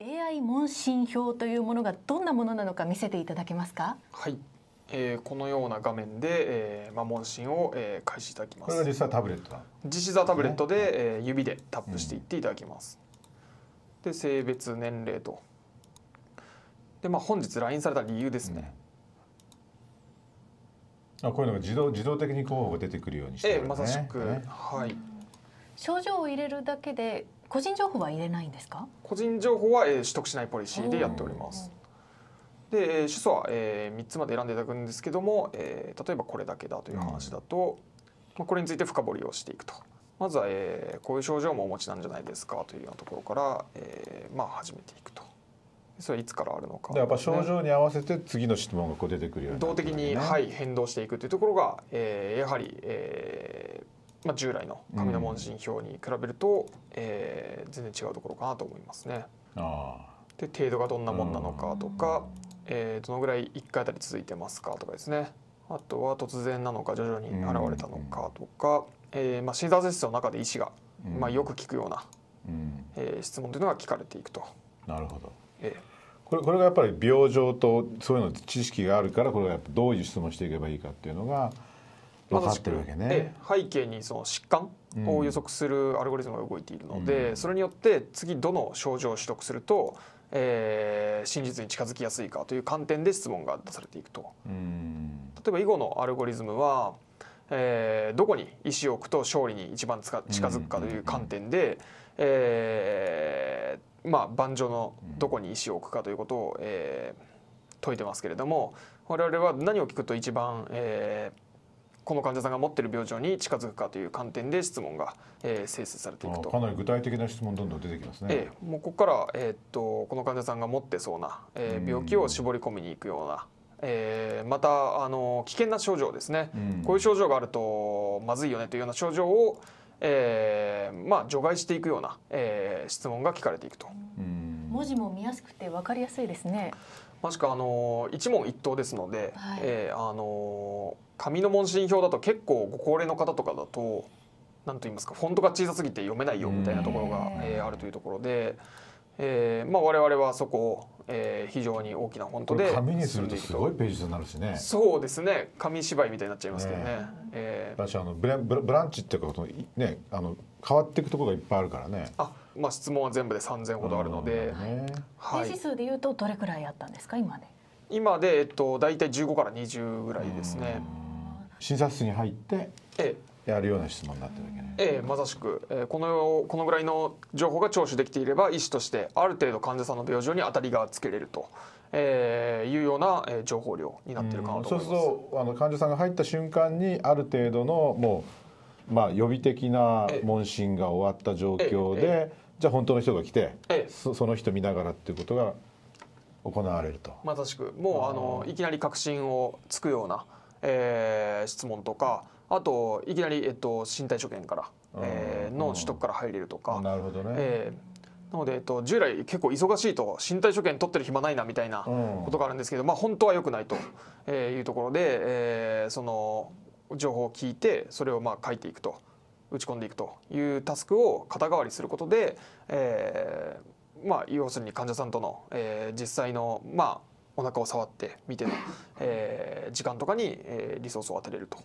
AI 問診票というものがどんなものなのか見せていただけますか。はい。えー、このような画面で、えーまあ、問診を、えー、開始いただきます。これが実際タブレット実際タブレットで、ねえー、指でタップしていっていただきます。うん、で性別年齢と。でまあ本日インされた理由ですね。うん、あこういうのが自動自動的に候補が出てくるようにしてる、ね、えまさしく、ね、はい。症状を入れるだけで個人情報は入れないんですか個人情報は、えー、取得しないポリシーでやっております。で、えー、主訴は、えー、3つまで選んでいただくんですけども、えー、例えばこれだけだという話だと、うん、まあ、これについて深掘りをしていくと。まずは、えー、こういう症状もお持ちなんじゃないですかというようなところから、えー、まあ始めていくと。それはいつからあるのか、ね、やっぱ症状に合わせて次の質問がこう出てくるように動的に、はい、変動していくというところが、えー、やはり、えー、まあ、従来の紙の問診票に比べると、うん、えー、全然違うところかなと思いますね。で程度がどんなもんなのかとか、うん、えー、どのぐらい1回あたり続いてますかとかですねあとは突然なのか徐々に現れたのかとか、うん、えー、まあ、診察室の中で医師が、うん、まあ、よく聞くような、うん、え質問というのが聞かれていくと。なるほど、えーこれこれがやっぱり病状とそういうの知識があるからこれがやっぱどういう質問していけばいいかっていうのが分かってるわけね背景にその疾患を予測するアルゴリズムが動いているので、うん、それによって次どの症状を取得すると、えー、真実に近づきやすいかという観点で質問が出されていくと、うん、例えば囲碁のアルゴリズムは、えー、どこに石を置くと勝利に一番近づくかという観点で、うん、えー、まあ、盤上のどこに石を置くかということを、えー、解いてますけれども我々は何を聞くと一番、えー、この患者さんが持っている病状に近づくかという観点で質問が、えー、生成されていくとかなり具体的な質問どんどん出てきますね、えー、もうここから、えー、っとこの患者さんが持ってそうな、えー、病気を絞り込みにいくようなえー、またあの危険な症状ですね、うこういう症状があるとまずいよねというような症状を、えーまあ、除外していくような、えー、質問が聞かれていくと。うん文字も見やすくて分かりやすいですね。もしくはあの一問一答ですので、はい、えー、あの紙の問診票だと結構ご高齢の方とかだと何と言いますかフォントが小さすぎて読めないよみたいなところが、えー、あるというところで、えーまあ、我々はそこを、えー、非常に大きなフォントで紙にするとすごいページとになるしねそうですね紙芝居みたいになっちゃいますけどね。えー、私あのブラブランチっていうかねあの変わっていくところがいっぱいあるからね。あまあ、質問は全部で3000ほどあるので、はい、ページ数でいうとどれくらいあったんですか今で今で、えっと、大体15から20ぐらいですね診察室に入ってやるような質問になってるわけねええまさしく、えー、このこのぐらいの情報が聴取できていれば医師としてある程度患者さんの病状に当たりがつけれるとえー、いうような、えー、情報量になってるかなとそうするとあの患者さんが入った瞬間にある程度のもう、まあ、予備的な問診が終わった状況で。じゃあ本当の人が来て、ええ、その人見ながらっていうことが行われると。まさしくもうあのいきなり確信をつくような、えー、質問とかあといきなり、えっと、身体所見から、えー、の取得から入れるとか。なるほどね、えーなので、えっと、従来結構忙しいと身体所見取ってる暇ないなみたいなことがあるんですけど、うん、まあ、本当はよくないというところで、えー、その情報を聞いてそれをまあ書いていくと。打ち込んでいくというタスクを肩代わりすることで、えー、まあ、要するに患者さんとの、えー、実際の、まあ、お腹を触って見ての、えー、時間とかに、えー、リソースを当てれると。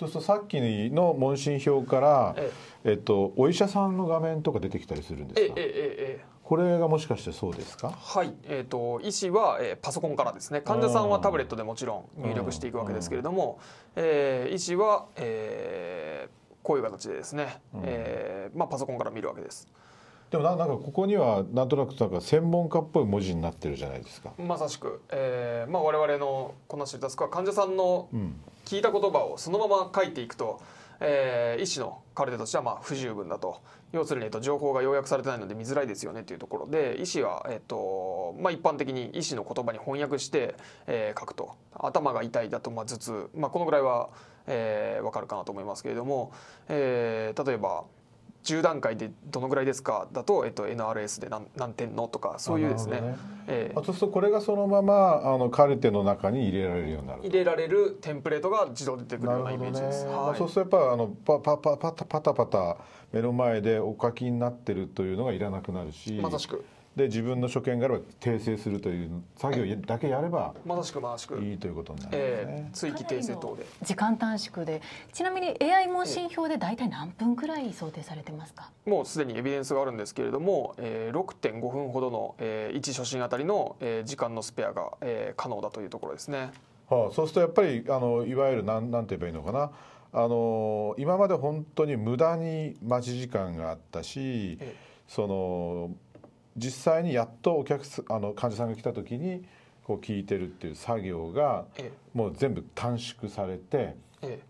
そうするとさっきの問診票から、えええっと、お医者さんの画面とか出てきたりするんですか、ええええ、これがもしかしてそうですかはい、えーと、医師は、えー、パソコンからですね患者さんはタブレットでもちろん入力していくわけですけれども、うんうん、えー、医師は、えーこういう形でですね、うん、えー、まあ、パソコンから見るわけです。でもなんかここにはなんとなくなんか専門家っぽい文字になってるじゃないですか。まさしく、えーまあ、我々のこのシリタスクは患者さんの聞いた言葉をそのまま書いていくと、えー、医師のカルテとしてはまあ不十分だと要するに、えっと、情報が要約されてないので見づらいですよねというところで医師は、えっとまあ、一般的に医師の言葉に翻訳して、えー、書くと頭が痛いだと、まあ、頭痛、まあ、このぐらいはえー、分かるかなと思いますけれども、えー、例えば10段階でどのぐらいですかだと、えっと、NRS で何何点のとかそういうですねね、えー、そうするとこれがそのままあのカルテの中に入れられるようになる入れられるテンプレートが自動で出てくるようなイメージです、ねはい、そうするとやっぱあのパパパパタパタパタ目の前でお書きになってるというのがいらなくなるしまさしくで自分の所見があれば訂正するという作業だけやればまさしくまさしくいいということになりますね、えー、追記訂正等で時間短縮でちなみに AI 問診票で大体何分くらい想定されてますか、もうすでにエビデンスがあるんですけれども、えー、6.5分ほどの、えー、1初心あたりの、えー、時間のスペアが、えー、可能だというところですね、はあ、そうするとやっぱりあのいわゆるなんなんて言えばいいのかなあの今まで本当に無駄に待ち時間があったし、ええ、その実際にやっとお客あの患者さんが来た時にこう聞いてるっていう作業がもう全部短縮されて、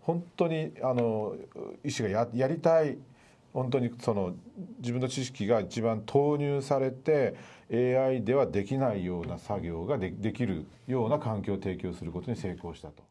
本当にあの医師がややりたい本当にその自分の知識が一番投入されて AI ではできないような作業がでできるような環境を提供することに成功したと。